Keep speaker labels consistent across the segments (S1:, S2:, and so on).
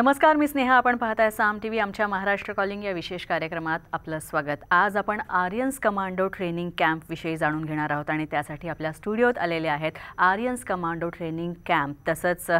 S1: नमस्कार मी स्नेहा आपण पाहताय साम टी व्ही आमच्या महाराष्ट्र कॉलिंग या विशेष कार्यक्रमात आपलं स्वागत आज आपण आर्यन्स कमांडो ट्रेनिंग कॅम्पविषयी जाणून घेणार आहोत आणि त्यासाठी आपल्या स्टुडिओत आलेले आहेत आर्यन्स कमांडो ट्रेनिंग कॅम्प तसंच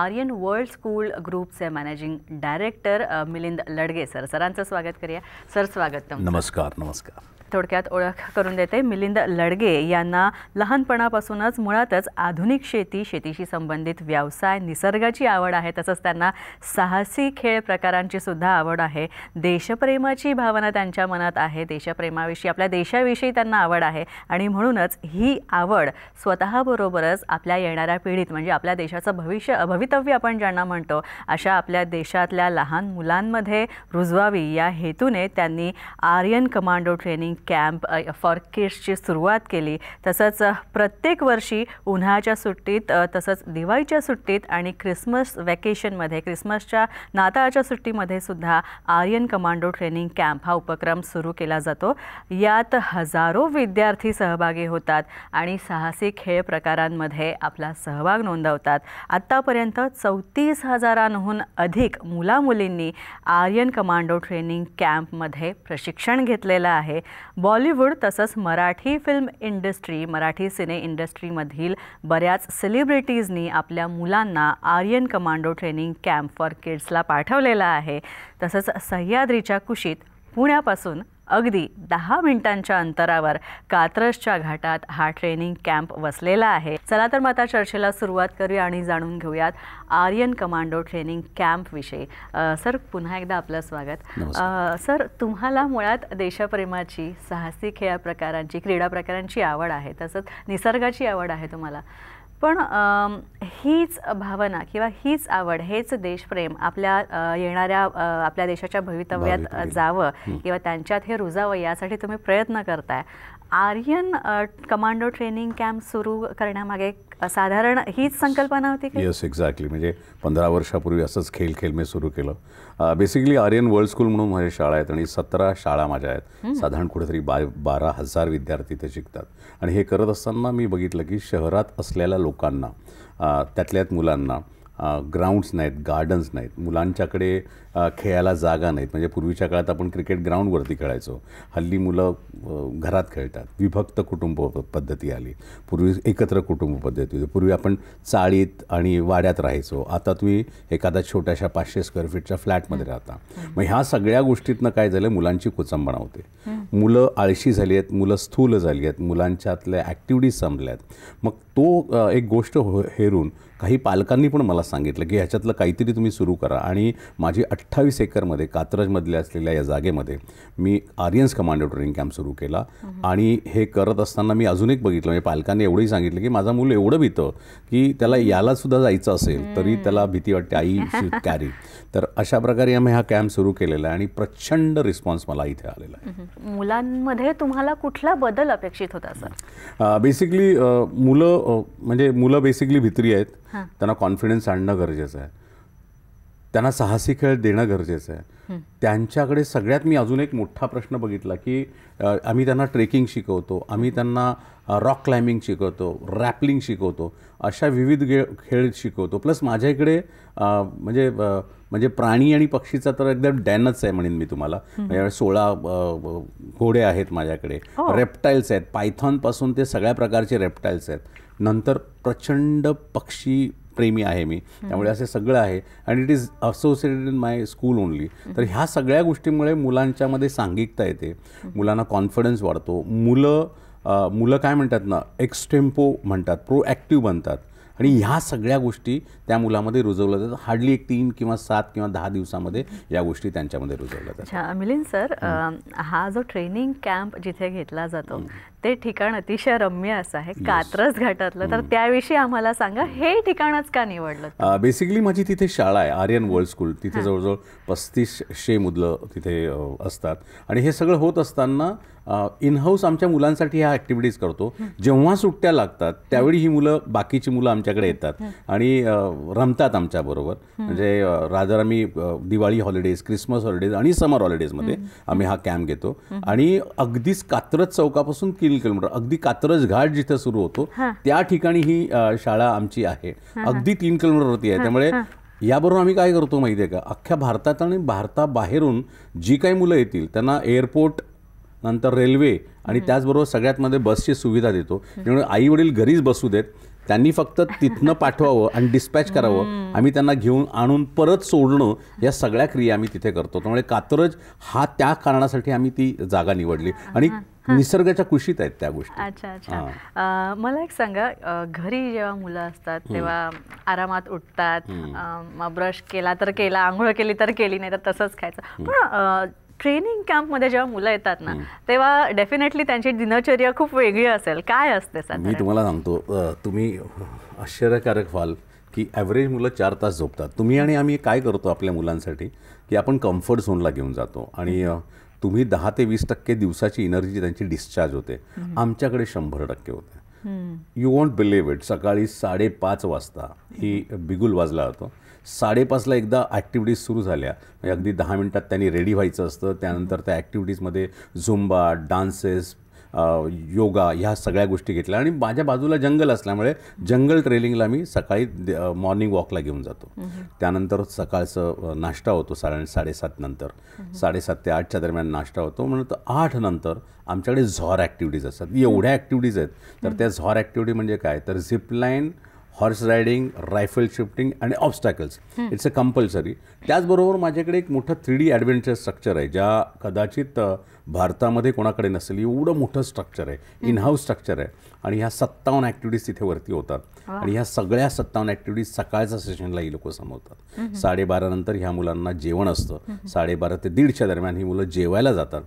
S1: आर्यन वर्ल्ड स्कूल ग्रुपचे managing director Milind Ladage sir सरांचं स्वागत करूया सर स्वागत नमस्कार नमस्कार थोडक्यात ओळख करून देते मिलिंद लडगे यांना लहानपणापासूनच मुळातच आधुनिक शेती शेतीशी संबंधित व्यवसाय निसर्गाची आवड आहे तसंच त्यांना साहसी खेळ प्रकारांची सुद्धा आवड आहे देशप्रेमाची भावना त्यांच्या मनात आहे देशप्रेमाविषयी आपल्या देशाविषयी त्यांना आवड आहे आणि म्हणूनच ही आवड स्वतःबरोबरच आपल्या येणाऱ्या पिढीत म्हणजे आपल्या देशाचं भविष्य भवितव्य आपण ज्यांना म्हणतो अशा आपल्या देशातल्या लहान मुलांमध्ये रुजवावी या हेतूने त्यांनी Aryan commando training camp for किड्सची सुरुवात केली तसंच प्रत्येक वर्षी उन्हाळ्याच्या सुट्टीत तसंच दिवाळीच्या सुट्टीत आणि क्रिसमस वॅकेशनमध्ये क्रिसमसच्या नाताळाच्या सुट्टीमध्ये सुद्धा आर्यन कमांडो ट्रेनिंग कॅम्प हा उपक्रम सुरू केला जातो यात हजारो विद्यार्थी सहभागी होतात आणि साहसी खेळ प्रकारांमध्ये आपला सहभाग नोंदवतात आत्तापर्यंत चौतीस हजारांहून अधिक मुलामुलींनी आर्यन कमांडो ट्रेनिंग कॅम्पमध्ये प्रशिक्षण घेतलेलं आहे बॉलिवूड तसंच Marathi film industry Marathi cine इंडस्ट्रीमधील बऱ्याच सेलिब्रिटीजनी आपल्या मुलांना Aryan commando training camp for किड्सला पाठवलेला आहे तसंच सह्याद्रीच्या कुशीत पुण्यापासून अगदी दहा मिनिटांच्या अंतरावर कात्रजच्या घाटात हा ट्रेनिंग कॅम्प वसलेला आहे चला तर मग आता चर्चेला सुरुवात करूया आणि जाणून घेऊयात आर्यन कमांडो ट्रेनिंग कॅम्प विषयी सर पुन्हा एकदा आपलं स्वागत सर तुम्हाला मुळात देशप्रेमाची साहसी खेळ प्रकारांची क्रीडा प्रकारांची आवड आहे तसंच निसर्गाची आवड आहे तुम्हाला पण हीच भावना किंवा हीच आवड हेच देशप्रेम आपल्या येणाऱ्या आपल्या देशाच्या भवितव्यात जावं किंवा त्यांच्यात हे रुजावं यासाठी तुम्ही प्रयत्न करताय आर्यन कमांडो ट्रेनिंग कॅम्प सुरू करण्यामागे साधारण हीच संकल्पना होती येस
S2: एक्झॅक्टली म्हणजे पंधरा वर्षापूर्वी असंच खेळ खेळ मी सुरू केलं बेसिकली आर्यन वर्ल्ड स्कूल म्हणून माझ्या शाळा आहेत आणि सतरा शाळा माझ्या आहेत साधारण कुठेतरी बा बारा हजार विद्यार्थी ते शिकतात आणि हे करत असताना मी बघितलं की शहरात असलेल्या लोकांना त्यातल्यात मुलांना ग्राउंड्स नाहीत गार्डन्स नाहीत मुलांच्याकडे खेळायला जागा नाहीत म्हणजे पूर्वीच्या काळात आपण क्रिकेट ग्राउंडवरती खेळायचो हल्ली मुलं घरात खेळतात विभक्त कुटुंब पद्धती आली पूर्वी एकत्र कुटुंब पद्धती होती पूर्वी आपण चाळीत आणि वाड्यात राहायचो आता तुम्ही एखादा छोट्याशा पाचशे स्क्वेअर फीटच्या फ्लॅटमध्ये राहता मग ह्या सगळ्या गोष्टीतनं काय झालं मुलांची कुचंबणा होते मुलं आळशी झाली आहेत मुलं स्थूल झाली आहेत मुलांच्यातल्या ॲक्टिव्हिटीज संपल्या आहेत मग तो एक गोष्ट हो हेरून काही पालकांनी पण मला सांगितलं की ह्याच्यातलं काहीतरी तुम्ही सुरू करा आणि माझी अट अठ्ठावीस एकरमध्ये कात्रजमधल्या असलेल्या या जागेमध्ये मी आर्यन्स कमांडो ट्रेनिंग कॅम्प सुरू केला आणि हे करत असताना मी अजून एक बघितलं म्हणजे पालकांनी एवढंही सांगितलं की माझा मुलं एवढं भीतं की त्याला याला सुद्धा जायचं असेल तरी त्याला भीती वाटते आई कॅरी तर अशा प्रकारे आम्ही हा कॅम्प सुरू केलेला आहे आणि प्रचंड रिस्पॉन्स मला इथे आलेला
S1: आहे मुलांमध्ये तुम्हाला कुठला बदल अपेक्षित होता
S2: सर बेसिकली मुलं म्हणजे मुलं बेसिकली भित्री आहेत त्यांना कॉन्फिडन्स आणणं गरजेचं आहे त्यांना साहसी खेळ देणं गरजेचं आहे त्यांच्याकडे सगळ्यात मी अजून एक मोठा प्रश्न बघितला की आम्ही त्यांना ट्रेकिंग शिकवतो आम्ही त्यांना रॉक क्लाइम्बिंग शिकवतो रॅपलिंग शिकवतो अशा विविध गे खेळ शिकवतो प्लस माझ्या इकडे म्हणजे म्हणजे प्राणी आणि पक्षीचा तर एकदम डॅनच आहे म्हणेन मी तुम्हाला म्हणजे सोळा घोडे आहेत माझ्याकडे हो. रेप्टाईल्स आहेत पायथॉनपासून ते सगळ्या प्रकारचे रेप्टाईल्स आहेत नंतर प्रचंड पक्षी प्रेमी आहे मी त्यामुळे असे सगळं आहे and it is associated in my school only तर ह्या सगळ्या गोष्टींमुळे मुलांच्यामध्ये सांघिकता येते मुलांना कॉन्फिडन्स वाढतो मुलं मुलं काय म्हणतात ना एक्स्टेम्पो म्हणतात प्रोॲक्टिव्ह बनतात आणि ह्या सगळ्या गोष्टी त्या मुलामध्ये रुजवल्या जातात हार्डली एक तीन किंवा सात किंवा दहा दिवसामध्ये या गोष्टी त्यांच्यामध्ये रुजवल्या
S1: जातात मिलिंद सर हा जो ट्रेनिंग कॅम्प जिथे घेतला जातो ते ठिकाण अतिशय रम्य असं आहे कात्रज घाटातलं तर त्याविषयी आम्हाला सांगा हे ठिकाणच का निवडलं
S2: बेसिकली माझी तिथे शाळा आहे आर्यन वर्ल्ड स्कूल तिथे जवळजवळ पस्तीसशे मुदलं तिथे असतात आणि हे सगळं होत असताना इनहाऊस आमच्या मुलांसाठी ह्या ॲक्टिव्हिटीज करतो जेव्हा सुट्ट्या लागतात त्यावेळी ही मुलं बाकीची मुलं आमच्याकडे येतात आणि रमतात आमच्याबरोबर म्हणजे रादर आम्ही दिवाळी हॉलिडेज क्रिसमस हॉलिडेज आणि समर हॉलिडेजमध्ये आम्ही हा कॅम्प घेतो आणि अगदीच कात्रज चौकापासून तीन किलोमीटर अगदी कात्रज घाट जिथं सुरू होतो त्या ठिकाणी ही शाळा आमची आहे अगदी तीन किलोमीटरवरती आहे त्यामुळे याबरोबर आम्ही काय करतो माहिती आहे का अख्ख्या भारतात आणि भारताबाहेरून जी काही मुलं येतील त्यांना एअरपोर्ट नंतर रेल्वे आणि त्याचबरोबर सगळ्यात मध्ये बसची सुविधा देतो त्यामुळे आई वडील घरीच बसू देत त्यांनी फक्त तिथनं पाठवावं आणि डिस्पॅच करावं आम्ही त्यांना घेऊन आणून परत सोडणं या सगळ्या क्रिया आम्ही तिथे करतो त्यामुळे कात्रज हा त्या कारणासाठी आम्ही ती जागा निवडली आणि निसर्गाच्या कुशीत आहेत त्या गोष्टी
S1: अच्छा अच्छा मला एक सांगा घरी जेव्हा मुलं असतात तेव्हा आरामात उठतात ब्रश केला तर केला आंघोळ केली तर केली नाही तर तसंच खायचं पण ट्रेनिंग कॅम्पमध्ये जेव्हा मुलं येतात ना तेव्हा डेफिनेटली त्यांची दिनचर्या खूप वेगळी असेल काय असते सर मी
S2: तुम्हाला सांगतो तुम्ही आश्चर्यकारक व्हाल की ॲव्हरेज मुलं चार तास झोपतात तुम्ही आणि आम्ही काय करतो आपल्या मुलांसाठी की आपण कम्फर्ट झोनला घेऊन जातो आणि तुम्ही दहा ते वीस टक्के दिवसाची एनर्जी त्यांची डिस्चार्ज होते आमच्याकडे शंभर टक्के होते यू वॉन्ट बिलीव्ह इट सकाळी साडेपाच वाजता ही बिगुल वाजला जातो साडेपाचला एकदा ॲक्टिव्हिटीज सुरू झाल्या म्हणजे अगदी दहा मिनटात त्यांनी रेडी व्हायचं असतं त्यानंतर त्या ॲक्टिव्हिटीजमध्ये झुंबा डान्सेस योगा ह्या सगळ्या गोष्टी घेतल्या आणि माझ्या बाजूला जंगल असल्यामुळे जंगल ट्रेलिंगला मी सकाळी मॉर्निंग वॉकला घेऊन जातो त्यानंतर सकाळचं नाश्ता होतो साधारण साडेसात नंतर साडेसात ते आठच्या दरम्यान नाश्ता होतो म्हणून आठ नंतर आमच्याकडे झॉर ॲक्टिव्हिटीज असतात एवढ्या ॲक्टिव्हिटीज आहेत तर त्या झॉर ॲक्टिव्हिटी म्हणजे काय तर zipline horse riding rifle shifting आणि ऑब्स्टॅकल्स इट्स अ कंपल्सरी त्याचबरोबर माझ्याकडे एक मोठं थ्री डी ॲडव्हेंचर स्ट्रक्चर आहे ज्या कदाचित भारतामध्ये कोणाकडे नसेल एवढं मोठं स्ट्रक्चर आहे इन हाऊस स्ट्रक्चर आहे आणि ह्या सत्तावन्न ॲक्टिव्हिटीज तिथे वरती होतात आणि ह्या सगळ्या सत्तावन्न ॲक्टिव्हिटीज सकाळच्या सेशनला ही लोक समवतात साडेबारा नंतर ह्या मुलांना जेवण असतं साडेबारा ते दीडच्या दरम्यान ही मुलं जेवायला जातात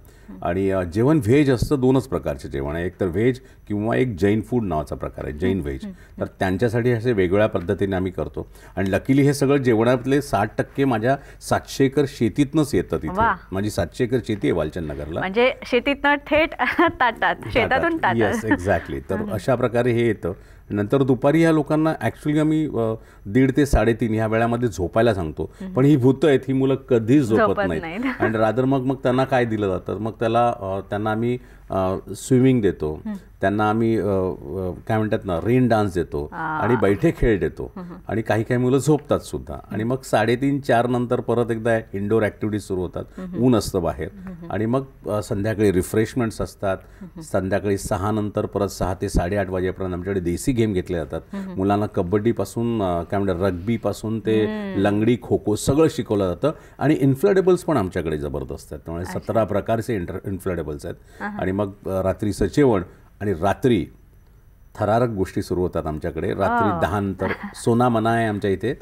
S2: आणि जेवण व्हेज असतं दोनच प्रकारचे जेवण आहे एक तर व्हेज किंवा एक जैन फूड नावाचा प्रकार आहे जैन व्हेज तर त्यांच्यासाठी असे वेगवेगळ्या पद्धतीने आम्ही करतो आणि लकीली हे सगळं जेवणातले साठ टक्के माझ्या सातशे एकर शेतीतनंच येतं तिथे माझी सातशे एकर शेती आहे वालचंद नगरला
S1: म्हणजे शेतीतनं थेट ताटात शेतातून ताटात
S2: एक्झॅक्टली तर अशा प्रकारे हे येतं नंतर दुपारी या लोकांना ॲक्च्युली आम्ही दीड ते साडेतीन ह्या वेळामध्ये झोपायला सांगतो पण ही भूत आहेत ही मुलं कधीच झोपत नाहीत आणि रादर मग मग त्यांना काय दिलं जातं मग त्याला त्यांना आम्ही स्विमिंग देतो त्यांना आम्ही काय म्हणतात ना रेन डान्स देतो आणि बैठे खेळ देतो आणि काही काही मुलं झोपतात सुद्धा आणि मग साडेतीन चार नंतर परत एकदा इंडोर ॲक्टिव्हिटीज सुरू होतात ऊन असतं बाहेर आणि मग संध्याकाळी रिफ्रेशमेंट्स असतात संध्याकाळी सहा नंतर परत सहा ते साडेआठ वाजेपर्यंत आमच्याकडे देसी गेम घेतले जातात मुलांना कबड्डीपासून काय म्हणतात रग्बीपासून ते लंगडी खो खो सगळं शिकवलं जातं आणि इन्फ्लडेबल्स पण आमच्याकडे जबरदस्त आहेत त्यामुळे सतरा प्रकारचे इंटर इन्फ्लडेबल्स आहेत आणि मग रात्रीचं जेवण आणि रात्री थरारक गोष्टी सुरू होतात आमच्याकडे रात्री दहा नंतर सोना मना आहे आमच्या इथे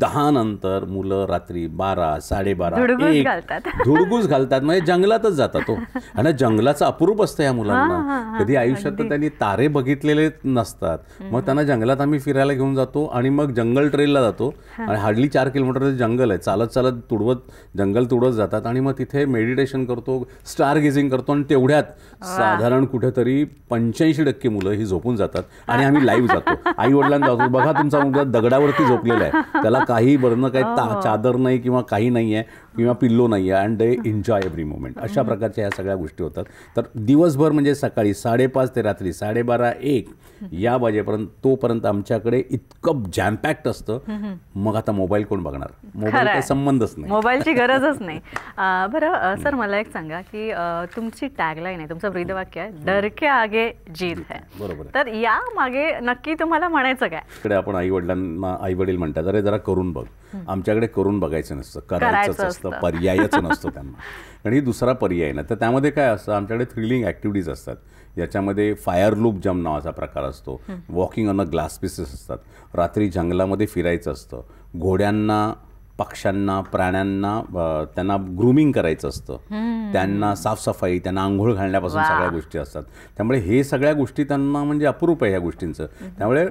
S2: दहा नंतर मुलं रात्री बारा साडेबारा एक धुडगूस घालतात म्हणजे जंगलातच जातात तो हो. आणि जंगलाचं अपरूप असतं या मुलांना कधी आयुष्यात तर त्यांनी तारे बघितलेले नसतात मग त्यांना जंगलात आम्ही फिरायला घेऊन जातो आणि मग जंगल ट्रेलला जातो आणि हार्डली चार किलोमीटरचं जंगल आहे चालत चालत तुडवत जंगल तुडवत जातात आणि मग तिथे मेडिटेशन करतो स्टार गेझिंग करतो आणि तेवढ्यात साधारण कुठेतरी पंच्याऐंशी टक्के मुलं ही झोपून जातात आणि आम्ही लाईव्ह जातो आई वडिलांना जातो बघा तुमचा मुलगा दगडावरती झोपलेला आहे त्याला काही बरं काही हो. चादर नाही किंवा काही नाही आहे किंवा पिल्लो नाही आहे and they enjoy every moment अशा प्रकारच्या या सगळ्या गोष्टी होतात तर दिवसभर म्हणजे सकाळी साडेपाच ते रात्री साडेबारा एक या वाजेपर्यंत तोपर्यंत आमच्याकडे इतकं जॅमपॅक्ट असतं मग आता मोबाईल कोण बघणार मोबाईल संबंधच नाही
S1: मोबाईलची गरजच नाही बरं सर मला एक सांगा की तुमची टॅगलाईन आहे तुमचं ब्रीदवाक्य आहे डरके आगे जीत है बरोबर तर या मागे नक्की तुम्हाला म्हणायचं काय
S2: इकडे आपण आई वडिलांना आई वडील म्हणतात अरे जरा करून बघ आमच्याकडे करून बघायचं नसतं करायचं असतं पर्यायच नसतो त्यांना आणि दुसरा पर्याय नाही तर त्यामध्ये काय असतं आमच्याकडे थ्रिलिंग ॲक्टिव्हिटीज असतात याच्यामध्ये फायर लूप जम नावाचा प्रकार असतो walking on a glass pieces असतात रात्री जंगलामध्ये फिरायचं असतं घोड्यांना पक्ष्यांना प्राण्यांना त्यांना ग्रुमिंग करायचं असतं त्यांना साफसफाई त्यांना आंघोळ घालण्यापासून सगळ्या गोष्टी असतात त्यामुळे हे सगळ्या गोष्टी त्यांना म्हणजे अप्रूप आहे ह्या गोष्टींचं त्यामुळे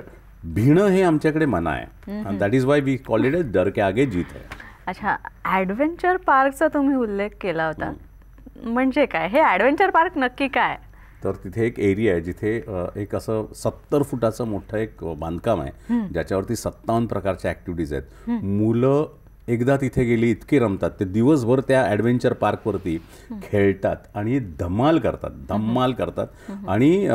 S2: भिणं हे आमच्याकडे मना आहे that is why we call it डर के आगे जीत आहे
S1: अच्छा ॲडव्हेंचर पार्कचा तुम्ही उल्लेख केला होता म्हणजे काय हे ॲडव्हेंचर पार्क नक्की काय
S2: तर तिथे एक एरिया आहे जिथे एक असं सत्तर फुटाचं मोठं एक बांधकाम आहे ज्याच्यावरती सत्तावन्न प्रकारच्या ऍक्टिव्हिटीज आहेत मुलं एकदा तिथे गेली इतकी रमतात ते दिवसभर त्या ॲडव्हेंचर पार्कवरती खेळतात आणि धमाल करतात धमाल करतात आणि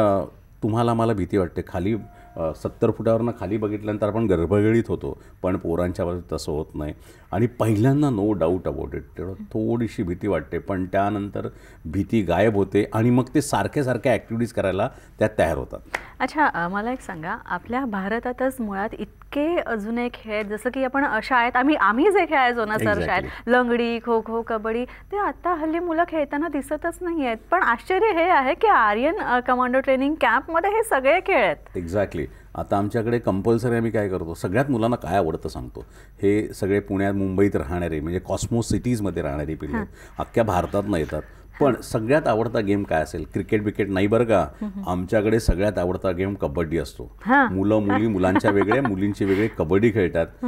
S2: तुम्हाला मला भीती वाटते खाली सत्तर फुटावरनं खाली बघितल्यानंतर आपण गर्भगळीत होतो पण पोरांच्या बाबतीत तसं होत नाही आणि पहिल्यांदा नो डाऊट अबाउट इट थोडीशी भीती वाटते पण त्यानंतर भीती गायब होते आणि मग ते सारख्या सारख्या ॲक्टिव्हिटीज करायला त्या तयार होतात
S1: अच्छा मला एक सांगा आपल्या भारतातच मुळात इतके अजून एक खेळ आहेत जसं की आपण अशा आहेत आम्ही आम्ही जे खेळायचो ना सर शाळेत लंगडी खो खो कबड्डी ते आता हल्ली मुलं खेळताना दिसतच नाही आहेत पण आश्चर्य हे आहे की आर्यन कमांडो ट्रेनिंग कॅम्पमध्ये हे सगळे खेळ आहेत
S2: एक्झॅक्टली आता आमच्याकडे कंपल्सरी आम्ही काय करतो सगळ्यात मुलांना काय आवडतं सांगतो हे सगळे पुण्यात मुंबईत राहणारे म्हणजे कॉस्मो सिटीजमध्ये राहणारी पिढी अख्ख्या भारतात न येतात पण सगळ्यात आवडता गेम काय असेल क्रिकेट बिकेट नाही बरं का आमच्याकडे सगळ्यात आवडता गेम कबड्डी असतो मुलं मुली मुलांच्या वेगळे मुलींचे वेगळे कबड्डी खेळतात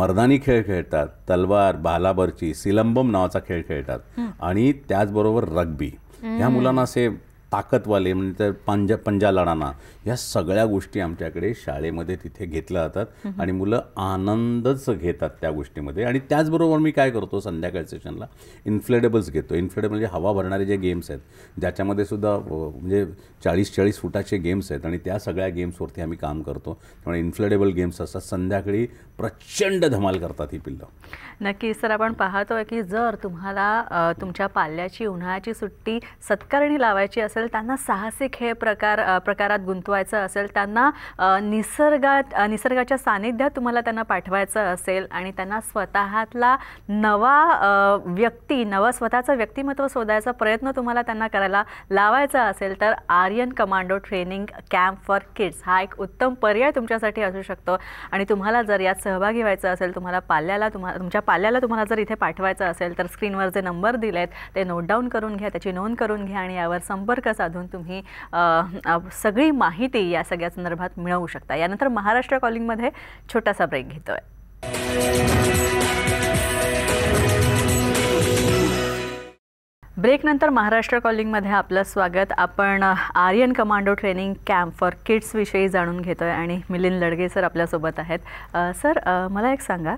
S2: मर्दानी खेळ खेळतात तलवार बालाबरची सिलंबम नावाचा खेळ खेळतात आणि त्याचबरोबर रग्बी ह्या मुलांना असे ताकदवाले म्हणजे तर पंजा पंजा लढाणा ह्या सगळ्या गोष्टी आमच्याकडे शाळेमध्ये तिथे घेतल्या जातात आणि मुलं आनंदच घेतात त्या गोष्टीमध्ये आणि त्याचबरोबर मी काय करतो संध्याकाळ सेशनला इन्फ्लेडेबल्स घेतो इन्फ्लेडेबल म्हणजे हवा भरणारे जे गेम्स आहेत ज्याच्यामध्ये सुद्धा म्हणजे चाळीस चाळीस फुटाचे गेम्स आहेत आणि त्या सगळ्या गेम्सवरती आम्ही काम करतो त्यामुळे इन्फ्लेडेबल गेम्स असतात संध्याकाळी प्रचंड धमाल करतात ही पिल्लं
S1: नक्की सर आपण पाहतोय की जर तुम्हाला तुमच्या पाल्याची उन्हाळ्याची सुट्टी सत्कारणी लावायची असेल असेल त्यांना साहसी खेळ प्रकार प्रकारात गुंतवायचं असेल त्यांना निसर्गात निसर्गाच्या सानिध्यात तुम्हाला त्यांना पाठवायचं असेल आणि त्यांना स्वतःतला नवा व्यक्ती नवं स्वतःचं व्यक्तिमत्व शोधायचा प्रयत्न तुम्हाला त्यांना करायला लावायचा असेल तर Aryan commando training camp for kids हा एक उत्तम पर्याय तुमच्यासाठी असू शकतो आणि तुम्हाला जर यात सहभागी व्हायचं असेल तुम्हाला पाल्याला तुम्हाला तुमच्या पाल्याला तुम्हाला जर इथे पाठवायचं असेल तर स्क्रीनवर जे नंबर दिले ते नोट डाऊन करून घ्या त्याची नोंद करून घ्या आणि यावर संपर्क संपर्क साधून तुम्ही सगळी माहिती या सगळ्या संदर्भात मिळवू शकता यानंतर महाराष्ट्र कॉलिंगमध्ये छोटासा ब्रेक घेतोय ब्रेकनंतर महाराष्ट्र कॉलिंगमध्ये आपलं स्वागत आपण Aryan commando training camp for kids विषयी जाणून घेतोय आणि मिलिंद लडगे सर आपल्यासोबत आहेत सर मला एक सांगा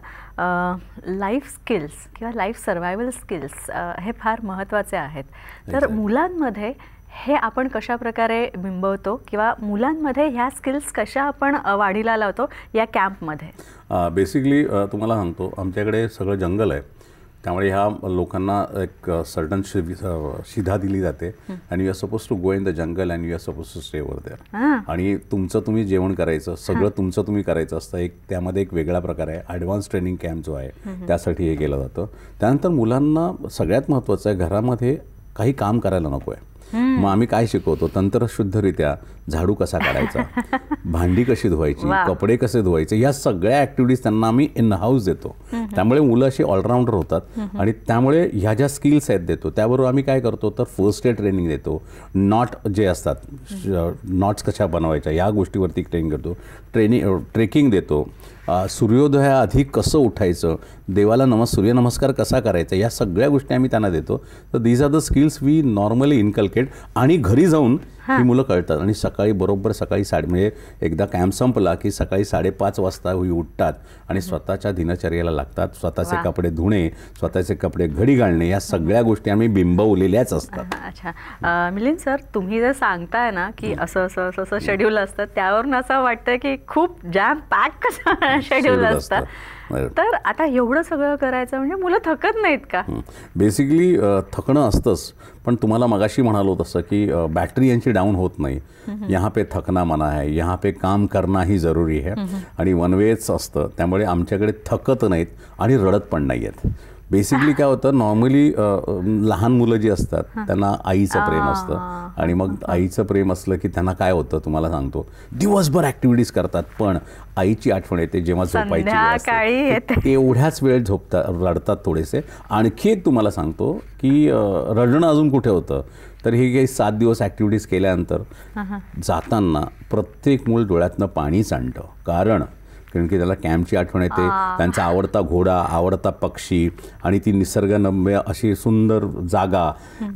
S1: लाईफ स्किल्स किंवा लाईफ सर्वायवल स्किल्स हे फार महत्त्वाचे आहेत तर मुलांमध्ये हे आपण कशा प्रकारे बिंबवतो किंवा मुलांमध्ये ह्या स्किल्स कशा आपण वाढीला लावतो या कॅम्पमध्ये
S2: बेसिकली तुम्हाला सांगतो आमच्याकडे सगळं जंगल आहे त्यामुळे ह्या लोकांना एक सर्टन शिधा दिली जाते and you are suppose to go in the jungle and you are suppose to stay वर देअर आणि तुमचं तुम्ही जेवण करायचं सगळं तुमचं तुम्ही करायचं असतं एक त्यामध्ये एक वेगळा प्रकार आहे ॲडव्हान्स ट्रेनिंग कॅम्प जो आहे त्यासाठी हे केलं जातं त्यानंतर मुलांना सगळ्यात महत्त्वाचं आहे घरामध्ये काही काम करायला नको आहे मग आम्ही काय शिकवतो तंत्रशुद्धरित्या झाडू कसा काढायचा भांडी कशी धुवायची कपडे कसे धुवायचे या सगळ्या ऍक्टिव्हिटीज त्यांना आम्ही इन हाऊस देतो त्यामुळे मुलं अशी ऑलराऊंडर होतात आणि त्यामुळे ह्या ज्या स्किल्स आहेत देतो त्याबरोबर आम्ही काय करतो तर फर्स्ट एड ट्रेनिंग देतो नॉट जे असतात नॉट्स कशा बनवायच्या या गोष्टीवरती ट्रेनिंग करतो ट्रेनिंग ट्रेकिंग देतो सूर्योदयाआधी कसं उठायचं देवाला नम सूर्यनमस्कार कसा करायचा या सगळ्या गोष्टी आम्ही त्यांना देतो तर these are the skills we normally inculcate आणि घरी जाऊन ही मुलं कळतात आणि सकाळी बरोबर सकाळी साडे म्हणजे एकदा कॅम्प संपला की सकाळी साडेपाच वाजता ही उठतात आणि स्वतःच्या दिनचर्याला लागतात स्वतःचे कपडे धुणे स्वतःचे कपडे घडी घालणे या सगळ्या गोष्टी आम्ही बिंबवलेल्याच
S1: असतात अच्छा मिलिंद सर तुम्ही जर सांगताय ना की असं असं असं असं शेड्यूल असतं त्यावरून असं वाटतं की खूप जॅम पॅक कसं शेड्यूल असतात तर आता एवढं सगळं करायचं म्हणजे मुलं थकत नाहीत का
S2: बेसिकली थकणं असतंच पण तुम्हाला मगाशी म्हणालो तसं की बॅटरी यांची डाऊन होत नाही यहाँ पे थकना मना है यहाँ पे काम करना ही जरुरी आहे आणि वन वेच असतं त्यामुळे आमच्याकडे थकत नाहीत आणि रडत पण नाही बेसिकली काय होतं नॉर्मली लहान मुलं जी असतात त्यांना आईचं प्रेम असतं आणि मग आईचं प्रेम असलं की त्यांना काय होतं तुम्हाला सांगतो दिवसभर ऍक्टिव्हिटीज करतात पण आईची आठवण येते जेव्हा
S1: झोपायची
S2: एवढ्याच वेळ झोपतात रडतात थोडेसे आणखी एक तुम्हाला सांगतो की रडणं अजून कुठे होतं तर हे काही सात दिवस ऍक्टिव्हिटीज केल्यानंतर जाताना प्रत्येक मूल डोळ्यातनं पाणी सांडतं कारण कारण की त्याला कॅम्पची आठवण येते त्यांचा आवडता घोडा आवडता पक्षी आणि ती निसर्गनम्य अशी सुंदर जागा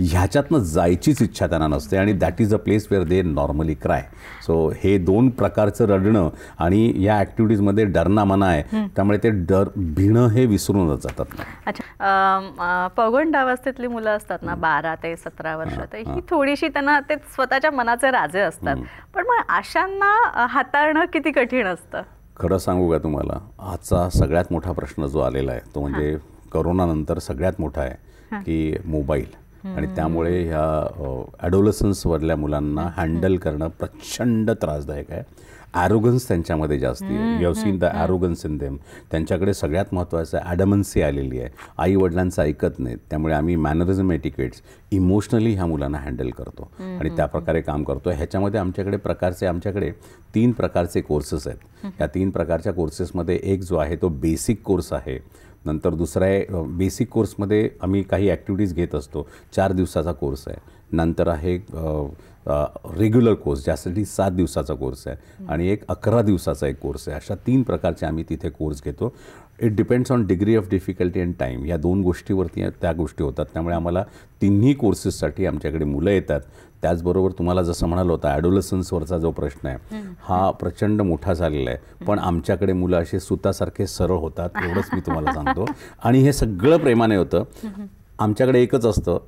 S2: ह्याच्यातनं जायचीच इच्छा त्यांना नसते आणि that is a place where they normally cry so हे दोन प्रकारचं रडणं आणि या ॲक्टिव्हिटीजमध्ये डरना मना आहे त्यामुळे ते डर भिणं हे विसरूनच जातात
S1: अच्छा पौगंड अवस्थेतली मुलं असतात ना बारा ते सतरा वर्ष तर ही थोडीशी त्यांना ते स्वतःच्या मनाचे राजे असतात पण मग अशांना हाताळणं किती कठीण असतं
S2: खरं सांगू का तुम्हाला आजचा सगळ्यात मोठा प्रश्न जो आलेला आहे तो म्हणजे करोनानंतर सगळ्यात मोठा आहे की मोबाईल आणि त्यामुळे ह्या ॲडोलसन्सवरल्या मुलांना हँडल करणं प्रचंड त्रासदायक आहे ॲरोगन्स त्यांच्यामध्ये जास्त आहे seen the arrogance in them त्यांच्याकडे सगळ्यात महत्त्वाचं ॲडमन्सी आलेली आहे आई वडिलांचं ऐकत नाहीत त्यामुळे आम्ही मॅनरिझम एटिकेट्स इमोशनली ह्या मुलांना हँडल करतो आणि त्या प्रकारे काम करतो ह्याच्यामध्ये आमच्याकडे प्रकारचे आमच्याकडे तीन प्रकारचे कोर्सेस आहेत या तीन प्रकारच्या कोर्सेसमध्ये एक जो आहे तो बेसिक कोर्स आहे नंतर दुसरा आहे बेसिक कोर्समध्ये आम्ही काही ॲक्टिव्हिटीज घेत असतो चार दिवसाचा कोर्स आहे नंतर आहे रेग्युलर कोर्स ज्यासाठी सात दिवसाचा कोर्स आहे आणि एक अकरा दिवसाचा एक कोर्स आहे अशा तीन प्रकारचे आम्ही तिथे कोर्स घेतो it depends on degree of difficulty and time या दोन गोष्टीवरती त्या गोष्टी होतात त्यामुळे आम्हाला तिन्ही कोर्सेससाठी आमच्याकडे मुलं येतात त्याचबरोबर तुम्हाला जसं म्हणालो होतं ॲडोलसन्सवरचा जो प्रश्न आहे हा प्रचंड मोठा झालेला आहे पण आमच्याकडे मुलं असे सुतासारखे सरळ होतात एवढंच मी तुम्हाला सांगतो आणि हे सगळं प्रेमाने होतं आमच्याकडे एकच असतं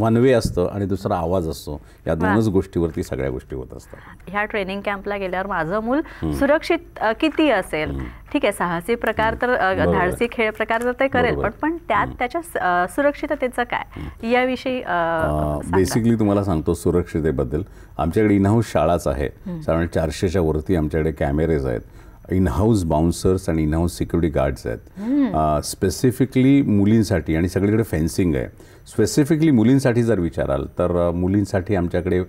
S2: वन वे असतं आणि दुसरा आवाज असतो या दोनच गोष्टीवरती
S1: सगळ्या गोष्टी होत असतात ह्या ट्रेनिंग कॅम्पला गेल्यावर माझं मूल सुरक्षित किती असेल ठीक आहे साहसी प्रकार तर धाडसी खेळ प्रकार तर ते करेल पण पण त्यात त्याच्या सुरक्षिततेचं काय याविषयी बेसिकली
S2: तुम्हाला सांगतो सुरक्षिततेबद्दल आमच्याकडे इनहाऊस शाळाच आहे साधारण चारशेच्या वरती आमच्याकडे कॅमेरेज आहेत इन हाऊस बाउन्सर्स आणि इनहाऊस सिक्युरिटी गार्ड्स आहेत स्पेसिफिकली मुलींसाठी आणि सगळीकडे फेन्सिंग आहे स्पेसिफिकली मुलींसाठी जर विचाराल तर मुलींसाठी आमच्याकडे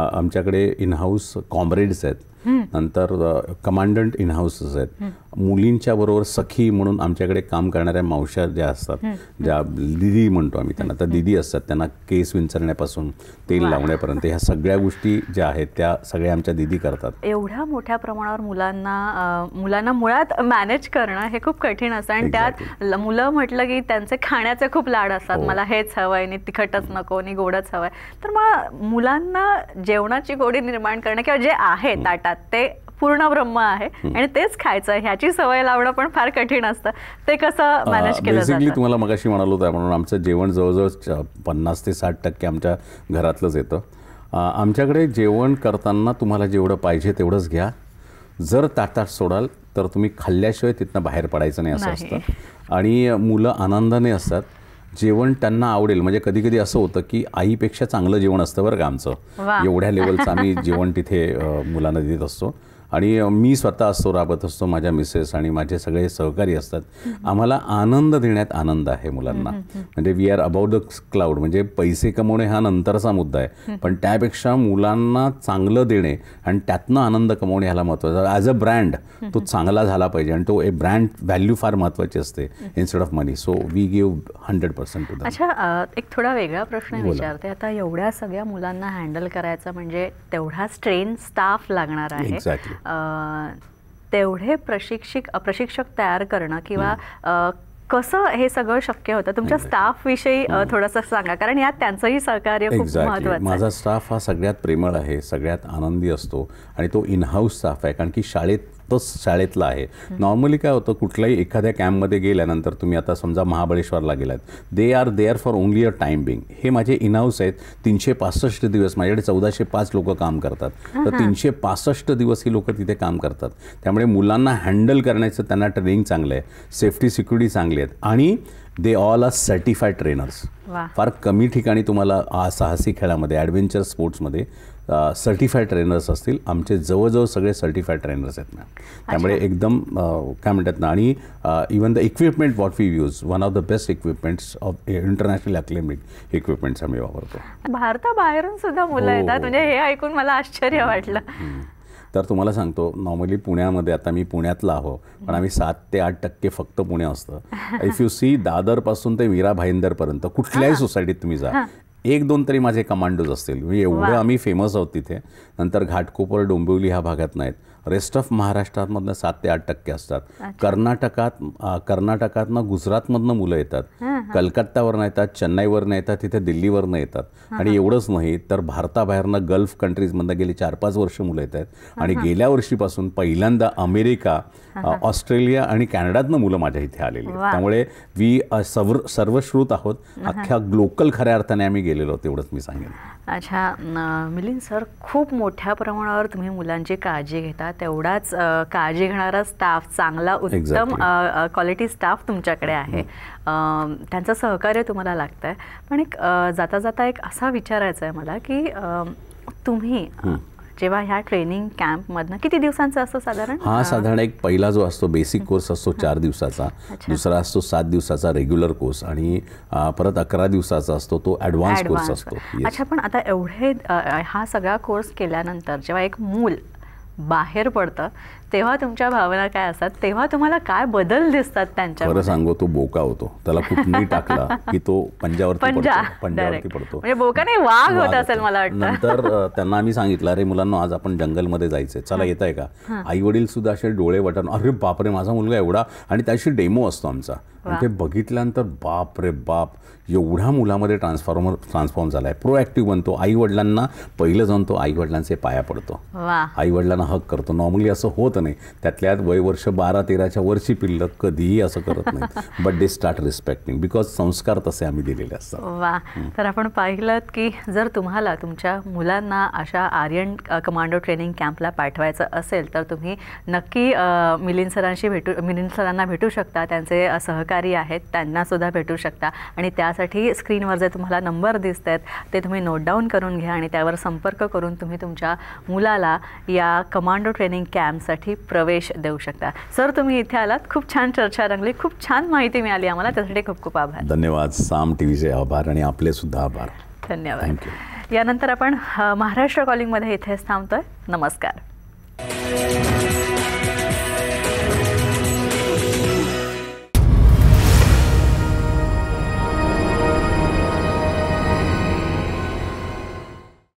S2: आमच्याकडे इनहाऊस कॉम्रेड्स आहेत नंतर कमांडंट इनहाऊसेस आहेत मुलींच्या बरोबर सखी म्हणून आमच्याकडे काम करणाऱ्या मावश्या ज्या असतात ज्या दिदी म्हणतो आम्ही त्यांना तर दिदी असतात त्यांना केस विंचरण्यापासून तेल लावण्यापर्यंत ह्या सगळ्या गोष्टी ज्या आहेत त्या सगळ्या आमच्या दिदी करतात
S1: एवढ्या मोठ्या प्रमाणावर मुलांना मुलांना मुळात मॅनेज करणं हे खूप कठीण असतं आणि त्यात मुलं म्हटलं की त्यांचे खाण्याचे खूप लाड असतात हो. मला हेच हवंय नि तिखटच नको नि गोडच हवंय तर मग मुलांना जेवणाची गोडी निर्माण करणं किंवा जे आहे ताटात ते पूर्ण ब्रह्म आहे आणि तेच खायचं ह्याची सवय लावणं पण फार कठीण असतं ते कसं मॅनेज केलं बेसिकली
S2: तुम्हाला मगाशी म्हणालो त्या म्हणून आमचं जेवण जवळजवळ पन्नास ते साठ टक्के आमच्या घरातलंच येतं आमच्याकडे जेवण करताना तुम्हाला जेवढं पाहिजे तेवढंच घ्या जर ताटात सोडाल तर तुम्ही खाल्ल्याशिवाय तिथनं बाहेर पडायचं नाही असं असतं आणि मुलं आनंदाने असतात जेवण त्यांना आवडेल म्हणजे कधी कधी असं होतं की आईपेक्षा चांगलं जेवण असतं बरं का आमचं एवढ्या लेवलचं आम्ही जेवण तिथे मुलांना देत असतो आणि मी स्वतः असतो राबत असतो माझ्या मिसेस आणि माझे सगळे सहकारी असतात आम्हाला आनंद देण्यात आनंद आहे मुलांना म्हणजे we are about the cloud म्हणजे पैसे कमवणे हा नंतरचा मुद्दा आहे पण त्यापेक्षा मुलांना चांगलं देणे आणि त्यातनं आनंद कमवणे ह्याला महत्त्वाचं ॲज अ ब्रँड तो चांगला झाला पाहिजे आणि तो ए ब्रँड व्हॅल्यू फार महत्वाची असते instead of money so we give hundred percent to
S1: अच्छा एक थोडा वेगळा प्रश्न विचारते आता एवढ्या सगळ्या मुलांना हँडल करायचं म्हणजे तेवढा स्ट्रेन स्टाफ लागणार आहे तेवढे प्रशिक्षिक प्रशिक्षक तयार करणं किंवा कसं हे सगळं शक्य होतं तुमच्या स्टाफ विषयी थोडंसं सांगा कारण यात त्यांचंही सहकार्य खूप
S2: माझा स्टाफ हा सगळ्यात प्रेमळ आहे सगळ्यात आनंदी असतो आणि तो इनहाऊस स्टाफ आहे कारण की शाळेत तो शाळेतला आहे नॉर्मली काय होतं कुठल्याही एखाद्या कॅम्पमध्ये गेल्यानंतर तुम्ही आता समजा महाबळेश्वरला गेलात they are there for only a time being हे माझे इनहाऊस आहेत तीनशे पासष्ट दिवस माझ्याकडे चौदाशे पाच लोक काम करतात तर तीनशे पासष्ट दिवस ही लोक तिथे काम करतात त्यामुळे मुलांना हँडल करण्याचं त्यांना ट्रेनिंग चांगलं आहे सेफ्टी सिक्युरिटी चांगली आहेत आणि they all are certified trainers फार कमी ठिकाणी तुम्हाला साहसी खेळामध्ये ॲडव्हेंचर स्पोर्ट्समध्ये सर्टिफाईड ट्रेनर्स असतील आमचे जवळजवळ सगळे सर्टिफाईड ट्रेनर्स आहेत ना त्यामुळे एकदम काय म्हणतात ना आणि even the equipment what we use one of the best equipments of international acclaimed equipments आम्ही वापरतो
S1: भारताबाहेरून सुद्धा मुलं हो, येतात हो, म्हणजे हो. हे ऐकून मला आश्चर्य वाटलं
S2: तर तुम्हाला सांगतो नॉर्मली पुण्यामध्ये आता मी पुण्यातला आहो पण आम्ही सात ते आठ टक्के फक्त पुणे असतं इफ यू सी दादरपासून ते मीरा भाईंदरपर्यंत कुठल्याही सोसायटीत तुम्ही जा एक दोन तरी माझे कमांडोज असतील म्हणजे एवढं आम्ही फेमस आहोत तिथे नंतर घाटकोपर डोंबिवली ह्या भागात नाहीत रेस्ट ऑफ महाराष्ट्रातमधनं सात ते आठ टक्के असतात कर्नाटकात कर्नाटकातनं गुजरातमधनं मुलं येतात कलकत्तावरनं येतात चेन्नईवरनं येतात तिथे दिल्लीवरनं येतात आणि एवढंच नाही तर भारताबाहेरनं गल्फ कंट्रीजमधनं गेली चार पाच वर्ष मुलं येत आहेत आणि गेल्या वर्षीपासून पहिल्यांदा अमेरिका ऑस्ट्रेलिया आणि कॅनडातनं मुलं माझ्या इथे आलेली आहेत त्यामुळे वी सर्व सर्वश्रुत आहोत अख्ख्या ग्लोकल खऱ्या अर्थाने आम्ही गेलेलो तेवढंच मी सांगेन
S1: अच्छा मिलिंद सर खूप मोठ्या प्रमाणावर तुम्ही मुलांची काळजी घेतात तेवढाच काळजी घेणारा स्टाफ चांगला उत्तम क्वालिटी स्टाफ तुमच्याकडे आहे त्यांचं सहकार्य तुम्हाला लागतंय पण एक जाता जाता एक असा विचारायचा आहे मला की तुम्ही जेव्हा ह्या ट्रेनिंग कॅम्पमधनं किती दिवसांचा असतो साधारण हा
S2: साधारण एक पहिला जो असतो बेसिक कोर्स असतो चार दिवसाचा दुसरा असतो सात दिवसाचा रेग्युलर कोर्स आणि परत अकरा दिवसाचा असतो तो ऍडव्हान्स कोर्स असतो अच्छा
S1: पण आता एवढे हा सगळा कोर्स केल्यानंतर जेव्हा एक मूल बाहेर पडतं तेव्हा तुमच्या भावना काय असतात तेव्हा तुम्हाला काय बदल दिसतात त्यांच्या खरं
S2: सांगू तो बोका होतो त्याला कुठली टाकला की तो पंजावर पंजा पंजावरती पडतो म्हणजे
S1: बोका नाही वाघ होत असेल मला वाटतं
S2: नंतर त्यांना आम्ही सांगितलं अरे मुलांना आज आपण जंगलमध्ये जायचंय चला येत आहे का आई वडील सुद्धा असे डोळे वाटण अरे बापरे माझा मुलगा एवढा आणि त्याशी डेमो असतो आमचा आणि ते बघितल्यानंतर बाप रे बाप एवढ्या मुलामध्ये ट्रान्सफॉर्मर ट्रान्सफॉर्म झाला आहे प्रोॲक्टिव्ह बनतो आई वडिलांना पहिलं जाऊन तो आई वडिलांचे पाया पडतो आई वडिलांना हक करतो नॉर्मली असं होत नाही त्यातल्या वय वर्ष बारा तेराच्या वर्षी पिल्लं कधीही असं करत नाही but they start respecting because संस्कार तसे आम्ही दिलेले
S1: असतात वा तर आपण पाहिलं की जर तुम्हाला तुमच्या मुलांना अशा आर्यन कमांडो ट्रेनिंग कॅम्पला पाठवायचं असेल तर तुम्ही नक्की मिलिंद सरांशी भेटू मिलिंद सरांना भेटू शकता त्यांचे सहकार आहेत आहेत सुद्धा भेटू शकता आणि त्यासाठी स्क्रीनवर जे तुम्हाला नंबर दिसत आहेत ते तुम्ही नोट डाऊन करून घ्या आणि त्यावर संपर्क करून तुम्ही तुमच्या मुलाला या कमांडो ट्रेनिंग कॅम्पसाठी प्रवेश देऊ शकता सर तुम्ही इथे आलात खूप छान चर्चा रंगली खूप छान माहिती मिळाली आम्हाला त्यासाठी खूप खूप आभार
S2: धन्यवाद साम टी व्हीचे आभार आणि आपले सुद्धा आभार
S1: धन्यवाद यानंतर आपण महाराष्ट्र कॉलिंगमध्ये इथेच थांबतोय नमस्कार